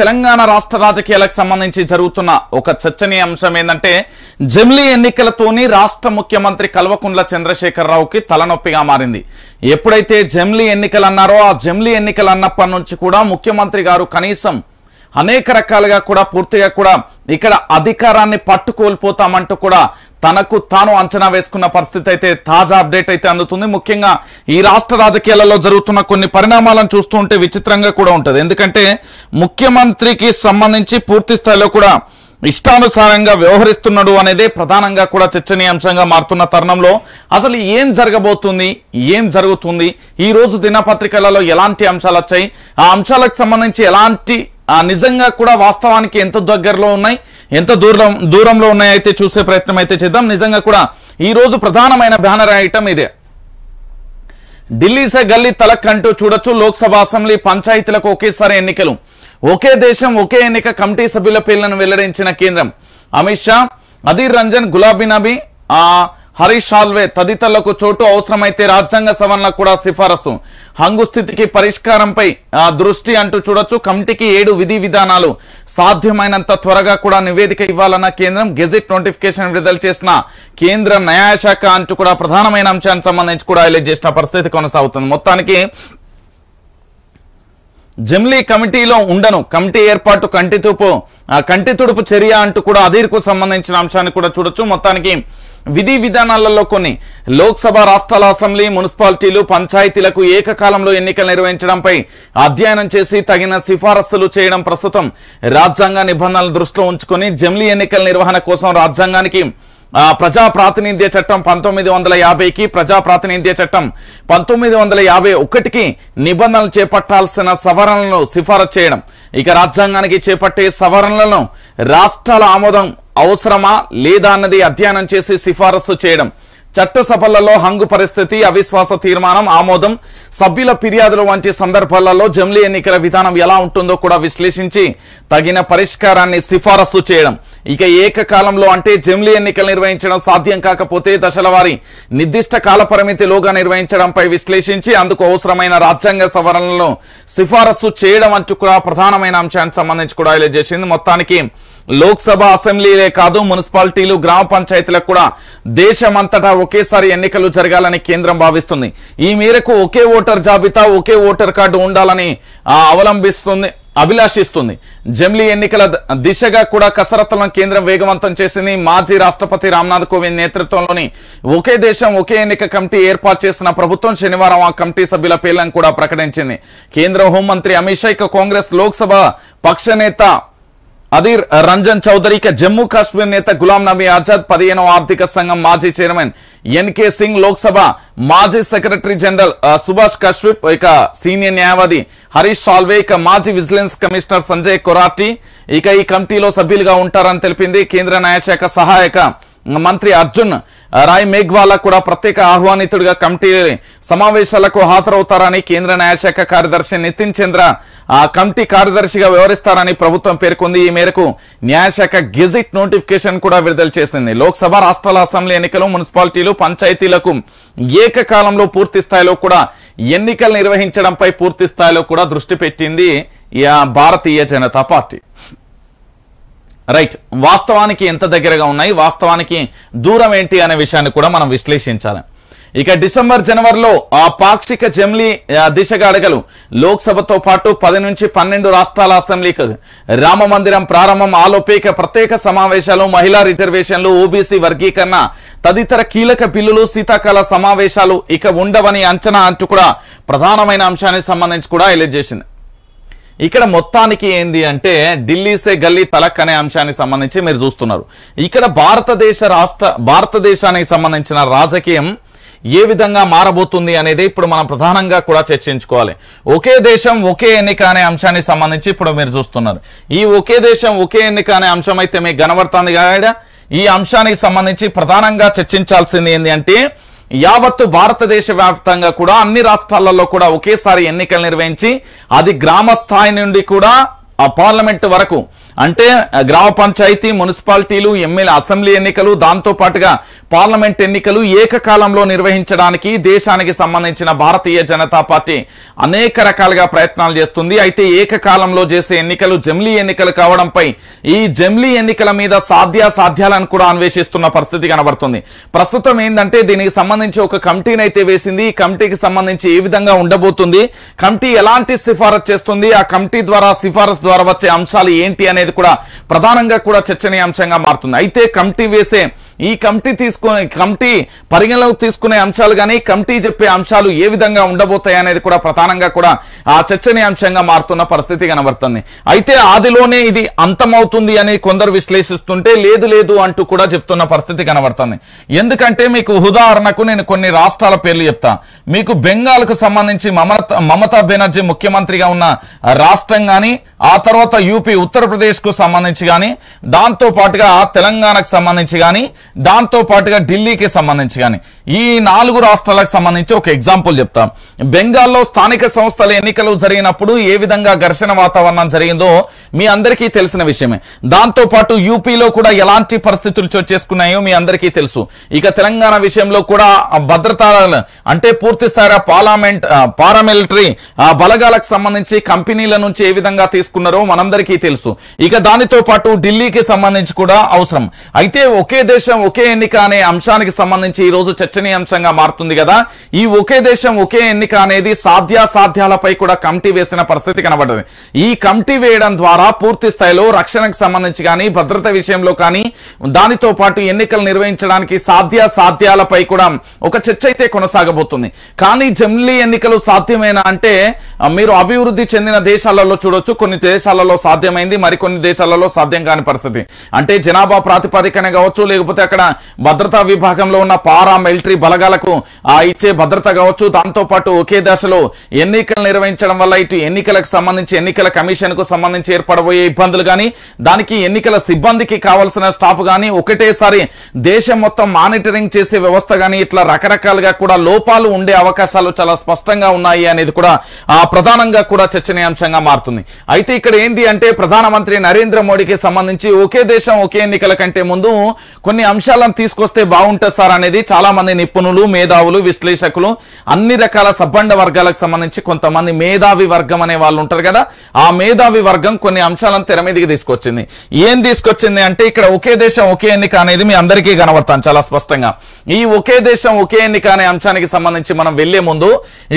తెలంగాణ రాష్ట్ర రాజకీయాలకు సంబంధించి జరుగుతున్న ఒక చర్చనీయాంశం ఏంటంటే జమిలీ ఎన్నికలతోని రాష్ట్ర ముఖ్యమంత్రి కల్వకుండ్ల చంద్రశేఖరరావుకి తలనొప్పిగా మారింది ఎప్పుడైతే జమిలీ ఎన్నికలు అన్నారో ఆ జమిలీ ఎన్నికలు అన్నప్పటి నుంచి కూడా ముఖ్యమంత్రి గారు కనీసం అనేక రకాలుగా కూడా పూర్తిగా కూడా ఇక్కడ అధికారాన్ని పట్టుకోల్పోతామంటూ కూడా తనకు తాను అంచనా వేసుకున్న పరిస్థితి అయితే తాజా అప్డేట్ అయితే అందుతుంది ముఖ్యంగా ఈ రాష్ట్ర రాజకీయాలలో జరుగుతున్న కొన్ని పరిణామాలను చూస్తూ ఉంటే విచిత్రంగా కూడా ఉంటుంది ఎందుకంటే ముఖ్యమంత్రికి సంబంధించి పూర్తి స్థాయిలో కూడా ఇష్టానుసారంగా వ్యవహరిస్తున్నాడు అనేదే ప్రధానంగా కూడా చర్చనీయాంశంగా మారుతున్న తరుణంలో అసలు ఏం జరగబోతుంది ఏం జరుగుతుంది ఈ రోజు దినపత్రికలలో ఎలాంటి అంశాలు వచ్చాయి ఆ అంశాలకు సంబంధించి ఎలాంటి నిజంగా కూడా వాస్తవానికి ఎంత దగ్గరలో ఉన్నాయి ఎంత దూరం దూరంలో అయితే చూసే ప్రయత్నం అయితే చేద్దాం నిజంగా కూడా ఈరోజు ప్రధానమైన బ్యానర్ ఐటమ్ ఇదే ఢిల్లీ సే గల్లీ తలక్ అంటూ చూడొచ్చు లోక్సభ అసెంబ్లీ పంచాయతీలకు ఒకేసారి ఎన్నికలు ఒకే దేశం ఒకే ఎన్నిక కమిటీ సభ్యుల పేర్లను వెల్లడించిన కేంద్రం అమిత్ షా అధీర్ రంజన్ గులాబీ నబీ హరీష్ ఆల్వే తదితరులకు చోటు అవసరమైతే రాజ్యాంగ సవరణకు కూడా సిఫారసు హంగు స్థితికి పరిష్కారంపై దృష్టి అంటూ చూడొచ్చు కమిటీకి ఏడు విధి విధానాలు సాధ్యమైనంత త్వరగా కూడా నివేదిక ఇవ్వాలన్న కేంద్రం గెజిట్ నోటిఫికేషన్ విడుదల చేసిన కేంద్ర న్యాయశాఖ అంటూ కూడా ప్రధానమైన అంశానికి సంబంధించి కూడా హైలైట్ చేసిన పరిస్థితి కొనసాగుతుంది మొత్తానికి జమ్లీ కమిటీలో ఉండను కమిటీ ఏర్పాటు కంటి తూపు కంటి తుడుపు చర్య అంటూ కూడా అధీర్కు సంబంధించిన అంశాన్ని కూడా చూడొచ్చు మొత్తానికి విధి విధానాలలో కొన్ని లోక్సభ రాష్ట్రాల అసెంబ్లీ మున్సిపాలిటీలు పంచాయతీలకు ఏకకాలంలో ఎన్నికలు నిర్వహించడంపై అధ్యయనం చేసి తగిన సిఫారసులు చేయడం ప్రస్తుతం రాజ్యాంగ నిబంధనలు దృష్టిలో ఉంచుకుని జమిలీ ఎన్నికల నిర్వహణ కోసం రాజ్యాంగానికి ప్రజా ప్రాతినిధ్య చట్టం పంతొమ్మిది వందల యాభైకి ప్రజా ప్రాతినిధ్య చట్టం పంతొమ్మిది వందల యాభై ఒకటికి నిబంధనలు చేపట్టాల్సిన సవరణలను సిఫారసు చేయడం ఇక రాజ్యాంగానికి చేపట్టే సవరణలను రాష్ట్రాల ఆమోదం అవసరమా లేదా అన్నది అధ్యయనం చేసి సిఫారసు చేయడం చట్టసభలలో హంగు పరిస్థితి అవిశ్వాస తీర్మానం ఆమోదం సభ్యుల ఫిర్యాదులు వంటి సందర్భాలలో జమిలీ ఎన్నికల విధానం ఎలా ఉంటుందో కూడా విశ్లేషించి తగిన పరిష్కారాన్ని సిఫారసు చేయడం ఇక ఏకకాలంలో అంటే జమిలీ ఎన్నికలు నిర్వహించడం సాధ్యం కాకపోతే దశలవారీ నిర్దిష్ట కాలపరిమితిలోగా నిర్వహించడంపై విశ్లేషించి అందుకు అవసరమైన రాజ్యాంగ సవరణలను సిఫారసు చేయడం అంటూ కూడా ప్రధానమైన అంశానికి సంబంధించి కూడా ఇలా చేసింది మొత్తానికి లోక్సభ అసెంబ్లీలే కాదు మున్సిపాలిటీలు గ్రామ పంచాయతీలకు కూడా దేశమంతటా ఒకేసారి ఎన్నికలు జరగాలని కేంద్రం భావిస్తుంది ఈ మేరకు ఒకే ఓటర్ జాబితా ఒకే ఓటర్ కార్డు ఉండాలని అవలంబిస్తుంది అభిలాషిస్తుంది జమ్లీ ఎన్నికల దిశగా కూడా కసరత్తులను కేంద్రం వేగవంతం చేసింది మాజీ రాష్ట్రపతి రామ్నాథ్ కోవింద్ నేతృత్వంలోని ఒకే దేశం ఒకే ఎన్నిక కమిటీ ఏర్పాటు చేసిన ప్రభుత్వం శనివారం ఆ కమిటీ సభ్యుల పేర్లను కూడా ప్రకటించింది కేంద్ర హోంమంత్రి అమిత్ షా కాంగ్రెస్ లోక్సభ పక్షనేత అధీర్ రంజన్ చౌదరికి జమ్మూ కాశ్మీర్ నేత గులాం నబీ ఆజాద్ పదిహేనవ ఆర్థిక సంఘం మాజీ చైర్మన్ ఎన్కే సింగ్ లోక్సభ మాజీ సెక్రటరీ జనరల్ సుభాష్ కశ్విప్ ఇక సీనియర్ న్యాయవాది హరీష్ సాల్వే ఇక మాజీ విజిలెన్స్ కమిషనర్ సంజయ్ కొరాటి ఇక ఈ కమిటీలో సభ్యులుగా ఉంటారని తెలిపింది కేంద్ర న్యాయశాఖ సహాయక మంత్రి అర్జున్ రాయ్ మేఘ్వాలా కూడా ప్రత్యేక ఆహ్వానితుడిగా కమిటీ సమావేశాలకు హాజరవుతారని కేంద్ర న్యాయశాఖ కార్యదర్శి నితిన్ చంద్ర కమిటీ కార్యదర్శిగా వివరిస్తారని ప్రభుత్వం పేర్కొంది ఈ మేరకు న్యాయశాఖ గెజిట్ నోటిఫికేషన్ కూడా విడుదల చేసింది లోక్సభ రాష్ట్రాల అసెంబ్లీ ఎన్నికలు మున్సిపాలిటీలు పంచాయతీలకు ఏకకాలంలో పూర్తి స్థాయిలో కూడా ఎన్నికలు నిర్వహించడంపై పూర్తి స్థాయిలో కూడా దృష్టి పెట్టింది భారతీయ జనతా పార్టీ రైట్ వాస్తవానికి ఎంత దగ్గరగా ఉన్నాయి వాస్తవానికి దూరం ఏంటి అనే విషయాన్ని కూడా మనం విశ్లేషించాలి ఇక డిసెంబర్ జనవరిలో ఆ పాక్షిక జమ్లీ దిశగా అడగలు లోక్సభతో పాటు పది నుంచి పన్నెండు రాష్ట్రాల అసెంబ్లీకి రామమందిరం ప్రారంభం ఆలోపేక ప్రత్యేక సమావేశాలు మహిళా రిజర్వేషన్లు ఓబీసీ వర్గీకరణ తదితర కీలక బిల్లులు శీతాకాల సమావేశాలు ఇక ఉండవని అంచనా అంటూ కూడా ప్రధానమైన అంశానికి సంబంధించి కూడా హైలైట్ చేసింది ఇక్కడ మొత్తానికి ఏంది అంటే ఢిల్లీ సే గల్లీ తలక్ అనే అంశానికి సంబంధించి మీరు చూస్తున్నారు ఇక్కడ భారతదేశ రాష్ట్ర భారతదేశానికి సంబంధించిన రాజకీయం ఏ విధంగా మారబోతుంది అనేది ఇప్పుడు మనం ప్రధానంగా కూడా చర్చించుకోవాలి ఒకే దేశం ఒకే ఎన్నిక అనే అంశానికి సంబంధించి ఇప్పుడు మీరు చూస్తున్నారు ఈ ఒకే దేశం ఒకే ఎన్నిక అనే అంశం అయితే మీకు కనబడుతుంది కాడ ఈ అంశానికి సంబంధించి ప్రధానంగా చర్చించాల్సింది ఏంటి అంటే యావత్తు భారతదేశ వ్యాప్తంగా కూడా అన్ని రాష్ట్రాలలో కూడా ఒకేసారి ఎన్నికలు నిర్వహించి అది గ్రామ స్థాయి నుండి కూడా ఆ పార్లమెంటు వరకు అంటే గ్రామ పంచాయతీ మున్సిపాలిటీలు ఎమ్మెల్యే అసెంబ్లీ ఎన్నికలు దాంతో పాటుగా పార్లమెంట్ ఎన్నికలు ఏకకాలంలో నిర్వహించడానికి దేశానికి సంబంధించిన భారతీయ జనతా పార్టీ అనేక రకాలుగా ప్రయత్నాలు చేస్తుంది అయితే ఏకకాలంలో చేసే ఎన్నికలు జమ్లీ ఎన్నికలు కావడంపై ఈ జమ్లీ ఎన్నికల మీద సాధ్యాసాధ్యాలను కూడా అన్వేషిస్తున్న పరిస్థితి కనబడుతుంది ప్రస్తుతం ఏంటంటే దీనికి సంబంధించి ఒక కమిటీని అయితే వేసింది ఈ కమిటీకి సంబంధించి ఏ విధంగా ఉండబోతుంది కమిటీ ఎలాంటి సిఫారసు చేస్తుంది ఆ కమిటీ ద్వారా సిఫారసు ద్వారా వచ్చే అంశాలు ఏంటి అనేది అనేది కూడా ప్రధానంగా కూడా చర్చనీయాంశంగా మారుతుంది అయితే కమిటీ వేసే ఈ కమిటీ తీసుకునే కమిటీ పరిగణలోకి తీసుకునే అంశాలు కానీ కమిటీ చెప్పే అంశాలు ఏ విధంగా ఉండబోతాయి అనేది కూడా ప్రధానంగా కూడా ఆ చర్చనీయాంశంగా మారుతున్న పరిస్థితి కనబడుతుంది అయితే ఆదిలోనే ఇది అంతమవుతుంది అని కొందరు విశ్లేషిస్తుంటే లేదు లేదు అంటూ కూడా చెప్తున్న పరిస్థితి కనబడుతుంది ఎందుకంటే మీకు ఉదాహరణకు నేను కొన్ని రాష్ట్రాల పేర్లు చెప్తా మీకు బెంగాల్కు సంబంధించి మమత మమతా బెనర్జీ ముఖ్యమంత్రిగా ఉన్న రాష్ట్రం కానీ ఆ తర్వాత యూపీ ఉత్తరప్రదేశ్కు సంబంధించి కానీ దాంతో పాటుగా తెలంగాణకు సంబంధించి కానీ దాంతో పాటుగా ఢిల్లీకి సంబంధించి కానీ ఈ నాలుగు రాష్ట్రాలకు సంబంధించి ఒక ఎగ్జాంపుల్ చెప్తాం బెంగాల్లో స్థానిక సంస్థల ఎన్నికలు జరిగినప్పుడు ఏ విధంగా ఘర్షణ వాతావరణం జరిగిందో మీ అందరికీ తెలిసిన విషయమే దాంతో పాటు యూపీలో కూడా ఎలాంటి పరిస్థితులు చోచేసుకున్నాయో మీ అందరికీ తెలుసు ఇక తెలంగాణ విషయంలో కూడా భద్రతా అంటే పూర్తి స్థాయి పార్లమెంట్ పారామిలిటరీ బలగాలకు సంబంధించి కంపెనీల నుంచి ఏ విధంగా తీసుకున్నారో మనందరికీ తెలుసు ఇక దానితో పాటు ఢిల్లీకి సంబంధించి కూడా అవసరం అయితే ఒకే దేశం ఒకే ఎన్నిక అనే అంశానికి సంబంధించి ఈరోజు చర్చనీయాంశంగా మారుతుంది కదా ఈ ఒకే దేశం ఒకే ఎన్నిక అనేది సాధ్యాసాధ్యాలపై కూడా కమిటీ వేసిన పరిస్థితి కనబడ్డది ఈ కమిటీ వేయడం ద్వారా పూర్తి స్థాయిలో రక్షణకు సంబంధించి కానీ భద్రత విషయంలో కానీ దానితో పాటు ఎన్నికలు నిర్వహించడానికి సాధ్యాసాధ్యాలపై కూడా ఒక చర్చ అయితే కొనసాగబోతుంది కానీ జమ్లీ ఎన్నికలు సాధ్యమేనా అంటే మీరు అభివృద్ధి చెందిన దేశాలలో చూడొచ్చు కొన్ని దేశాలలో సాధ్యమైంది మరికొన్ని దేశాలలో సాధ్యం కాని పరిస్థితి అంటే జనాభా ప్రాతిపదికన కావచ్చు లేకపోతే అక్కడ భద్రతా విభాగంలో ఉన్న పారా మిలిటరీ బలగాలకు ఆ ఇచ్చే భద్రత కావచ్చు దాంతోపాటు ఒకే దశలో ఎన్నికలు నిర్వహించడం వల్ల ఇటు ఎన్నికలకు సంబంధించి ఎన్నికల కమిషన్ కు సంబంధించి ఏర్పడబోయే ఇబ్బందులు కానీ దానికి ఎన్నికల సిబ్బందికి కావాల్సిన స్టాఫ్ కానీ ఒకటేసారి దేశం మొత్తం మానిటరింగ్ చేసే వ్యవస్థ కానీ ఇట్లా రకరకాలుగా కూడా లోపాలు ఉండే అవకాశాలు చాలా స్పష్టంగా ఉన్నాయి అనేది కూడా ఆ ప్రధానంగా కూడా చర్చనీయాంశంగా మారుతుంది అయితే ఇక్కడ ఏంటి అంటే ప్రధానమంత్రి నరేంద్ర మోడీకి సంబంధించి ఒకే దేశం ఒకే ఎన్నికల కంటే ముందు కొన్ని అంశాలు అంశాలను తీసుకొస్తే బాగుంటుంది సార్ అనేది చాలా మంది నిపుణులు మేధావులు విశ్లేషకులు అన్ని రకాల సబ్బండ వర్గాలకు సంబంధించి కొంతమంది మేధావి వర్గం అనే వాళ్ళు ఉంటారు కదా ఆ మేధావి వర్గం కొన్ని అంశాలను తెర మీదకి తీసుకొచ్చింది ఏం తీసుకొచ్చింది అంటే ఇక్కడ ఒకే దేశం ఒకే ఎన్నిక అనేది మీ అందరికీ కనబడతాను చాలా స్పష్టంగా ఈ ఒకే దేశం ఒకే ఎన్నిక అనే అంశానికి సంబంధించి మనం వెళ్లే ముందు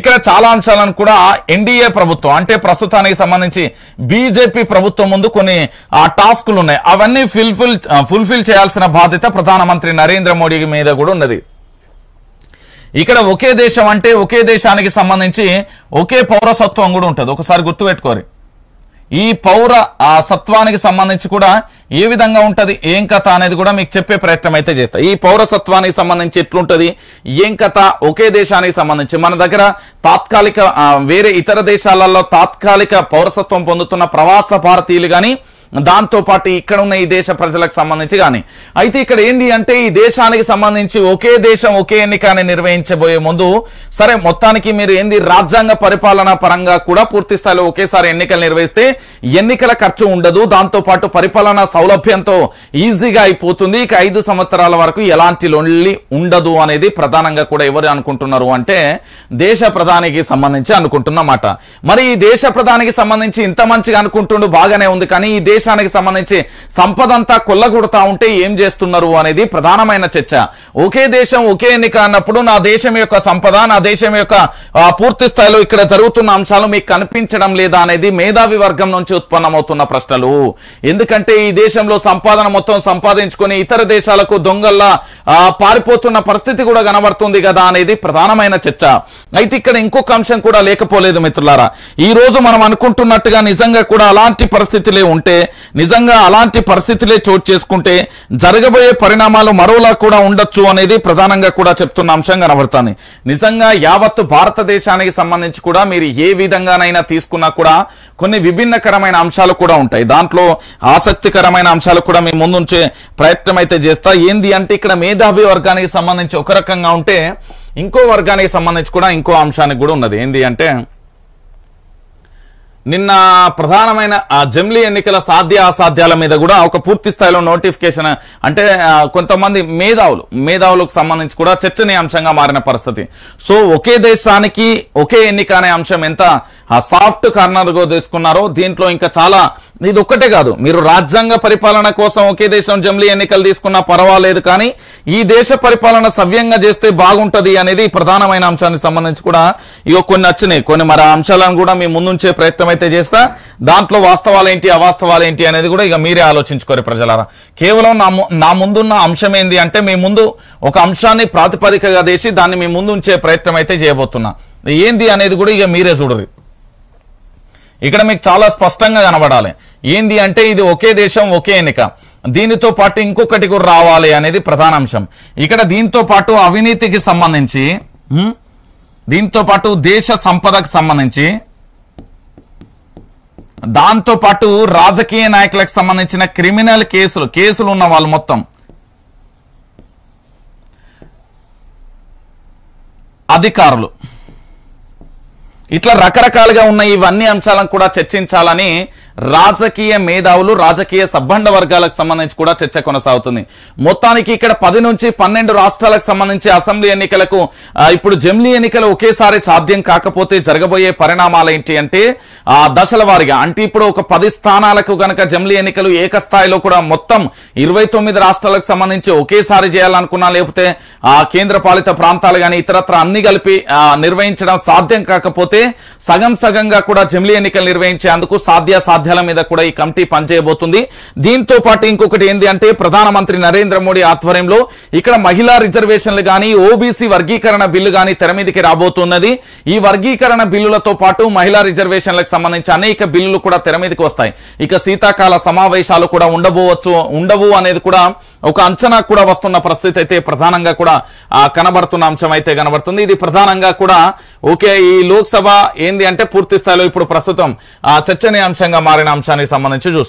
ఇక్కడ చాలా అంశాలను కూడా ఎన్డీఏ ప్రభుత్వం అంటే ప్రస్తుతానికి సంబంధించి బీజేపీ ప్రభుత్వం ముందు కొన్ని టాస్కులు ఉన్నాయి అవన్నీ ఫుల్ఫిల్ ఫుల్ఫిల్ చేయాల్సిన బాధ్యత ప్రధాన ప్రధానమంత్రి నరేంద్ర మోడీ మీద కూడా ఉన్నది ఇక్కడ ఒకే దేశం అంటే ఒకే దేశానికి సంబంధించి ఒకే పౌరసత్వం కూడా ఉంటుంది ఒకసారి గుర్తుపెట్టుకోరు ఈ పౌర ఆ సత్వానికి సంబంధించి కూడా ఏ విధంగా ఉంటుంది ఏం కథ అనేది కూడా మీకు చెప్పే ప్రయత్నం అయితే చేస్తా ఈ పౌరసత్వానికి సంబంధించి ఎట్లుంటుంది ఏం కథ ఒకే దేశానికి సంబంధించి మన దగ్గర తాత్కాలిక వేరే ఇతర దేశాలలో తాత్కాలిక పౌరసత్వం పొందుతున్న ప్రవాస భారతీయులు కానీ దాంతోపాటు ఇక్కడ ఉన్న ఈ దేశ ప్రజలకు సంబంధించి కానీ అయితే ఇక్కడ ఏంది అంటే ఈ దేశానికి సంబంధించి ఒకే దేశం ఒకే ఎన్నికని నిర్వహించబోయే ముందు సరే మొత్తానికి మీరు ఏంది రాజ్యాంగ పరిపాలన పరంగా కూడా పూర్తి స్థాయిలో ఒకేసారి ఎన్నికలు నిర్వహిస్తే ఎన్నికల ఖర్చు ఉండదు దాంతోపాటు పరిపాలన సౌలభ్యంతో ఈజీగా అయిపోతుంది ఇక ఐదు సంవత్సరాల వరకు ఎలాంటి లొల్లి ఉండదు అనేది ప్రధానంగా కూడా ఎవరు అనుకుంటున్నారు అంటే దేశ ప్రధానికి సంబంధించి అనుకుంటున్నమాట మరి ఈ దేశ ప్రధానికి సంబంధించి ఇంత మంచిగా అనుకుంటుండు బాగానే ఉంది కానీ ఈ దేశ భారతదేశానికి సంబంధించి సంపద అంతా కొల్లగొడతా ఉంటే ఏం చేస్తున్నారు అనేది ప్రధానమైన చర్చ ఒకే దేశం ఒకే ఎన్నిక అన్నప్పుడు నా దేశం యొక్క సంపద నా దేశం యొక్క పూర్తి స్థాయిలో ఇక్కడ జరుగుతున్న అంశాలు మీకు కనిపించడం లేదా అనేది మేధావి వర్గం నుంచి ఉత్పన్నమవుతున్న ప్రశ్నలు ఎందుకంటే ఈ దేశంలో సంపాదన మొత్తం సంపాదించుకుని ఇతర దేశాలకు దొంగల్లా పారిపోతున్న పరిస్థితి కూడా కనబడుతుంది కదా అనేది ప్రధానమైన చర్చ అయితే ఇక్కడ ఇంకొక అంశం కూడా లేకపోలేదు మిత్రులారా ఈ రోజు మనం అనుకుంటున్నట్టుగా నిజంగా కూడా అలాంటి పరిస్థితులే ఉంటే నిజంగా అలాంటి పరిస్థితులే చోటు చేసుకుంటే జరగబోయే పరిణామాలు మరోలా కూడా ఉండొచ్చు అనేది ప్రధానంగా కూడా చెప్తున్న అంశం కనబడుతుంది నిజంగా యావత్తు భారతదేశానికి సంబంధించి కూడా మీరు ఏ విధంగానైనా తీసుకున్నా కూడా కొన్ని విభిన్నకరమైన అంశాలు కూడా ఉంటాయి దాంట్లో ఆసక్తికరమైన అంశాలు కూడా మేము ముందుంచే ప్రయత్నం అయితే చేస్తా ఏంది అంటే ఇక్కడ మేధావి వర్గానికి సంబంధించి ఒక రకంగా ఉంటే ఇంకో వర్గానికి సంబంధించి కూడా ఇంకో అంశానికి కూడా ఉన్నది ఏంది అంటే నిన్న ప్రధానమైన జమ్లీ ఎన్నికల సాధ్య అసాధ్యాల మీద కూడా ఒక పూర్తి స్థాయిలో నోటిఫికేషన్ అంటే కొంతమంది మేధావులు మేధావులకు సంబంధించి కూడా చర్చనీయాంశంగా మారిన పరిస్థితి సో ఒకే దేశానికి ఒకే ఎన్నిక అనే అంశం ఎంత సాఫ్ట్ కార్నర్గా తీసుకున్నారో దీంట్లో ఇంకా చాలా ఇది ఒక్కటే కాదు మీరు రాజ్యాంగ పరిపాలన కోసం ఒకే దేశం జమ్లీ ఎన్నికలు తీసుకున్నా పర్వాలేదు కానీ ఈ దేశ పరిపాలన సవ్యంగా చేస్తే బాగుంటుంది అనేది ప్రధానమైన అంశానికి సంబంధించి కూడా ఇక కొన్ని వచ్చినాయి కొన్ని మరి అంశాలను కూడా మీ ముందుంచే ప్రయత్నం అయితే చేస్తా దాంట్లో వాస్తవాలు ఏంటి అవాస్తవాలు ఏంటి అనేది కూడా ఇక మీరే ఆలోచించుకోరు ప్రజలారా కేవలం నా నా ముందున్న అంశం ఏంది అంటే మీ ముందు ఒక అంశాన్ని ప్రాతిపదికగా చేసి దాన్ని మీ ముందు ఉంచే ప్రయత్నం అయితే చేయబోతున్నా ఏంది అనేది కూడా ఇక మీరే చూడరు ఇక్కడ మీకు చాలా స్పష్టంగా కనబడాలి ఏంది అంటే ఇది ఒకే దేశం ఒకే ఎన్నిక దీనితో పాటు ఇంకొకటి కూడా రావాలి అనేది ప్రధాన అంశం ఇక్కడ దీంతో పాటు అవినీతికి సంబంధించి దీంతో పాటు దేశ సంపదకు సంబంధించి దాంతో పాటు రాజకీయ నాయకులకు సంబంధించిన క్రిమినల్ కేసులు కేసులు ఉన్న వాళ్ళు మొత్తం అధికారులు ఇట్లా రకరకాలుగా ఉన్న ఇవన్నీ అంశాలను కూడా చర్చించాలని రాజకీయ మేధావులు రాజకీయ సబ్బండ వర్గాలకు సంబంధించి కూడా చర్చ కొనసాగుతుంది మొత్తానికి ఇక్కడ పది నుంచి పన్నెండు రాష్ట్రాలకు సంబంధించి అసెంబ్లీ ఎన్నికలకు ఇప్పుడు జమ్లీ ఎన్నికలు ఒకేసారి సాధ్యం కాకపోతే జరగబోయే పరిణామాలు ఏంటి అంటే ఆ దశల వారిగా అంటే ఇప్పుడు ఒక పది స్థానాలకు గనక జమ్లీ ఎన్నికలు ఏకస్థాయిలో కూడా మొత్తం ఇరవై రాష్ట్రాలకు సంబంధించి ఒకేసారి చేయాలనుకున్నా లేకపోతే కేంద్ర ప్రాంతాలు కానీ ఇతరత్ర అన్ని కలిపి నిర్వహించడం సాధ్యం కాకపోతే లేకపోతే సగం సగంగా కూడా జమిలీ ఎన్నికలు నిర్వహించేందుకు సాధ్య సాధ్యాల మీద కూడా ఈ కమిటీ పనిచేయబోతుంది దీంతో పాటు ఇంకొకటి ఏంటి అంటే ప్రధానమంత్రి నరేంద్ర మోడీ ఆధ్వర్యంలో ఇక్కడ మహిళా రిజర్వేషన్లు కానీ ఓబీసీ వర్గీకరణ బిల్లు కానీ తెర మీదకి రాబోతున్నది ఈ వర్గీకరణ బిల్లులతో పాటు మహిళా రిజర్వేషన్లకు సంబంధించి అనేక బిల్లులు కూడా తెర మీదకి వస్తాయి ఇక శీతాకాల సమావేశాలు కూడా ఉండబోవచ్చు ఉండవు అనేది కూడా ఒక అంచనా కూడా వస్తున్న పరిస్థితి అయితే ప్రధానంగా కూడా కనబడుతున్న అంశం అయితే కనబడుతుంది ఇది ప్రధానంగా కూడా ఓకే ఈ లోక్సభ ఏంది అంటే పూర్తి స్థాయిలో ఇప్పుడు ప్రస్తుతం చర్చనీయాంశంగా మారిన అంశానికి సంబంధించి చూస్తాం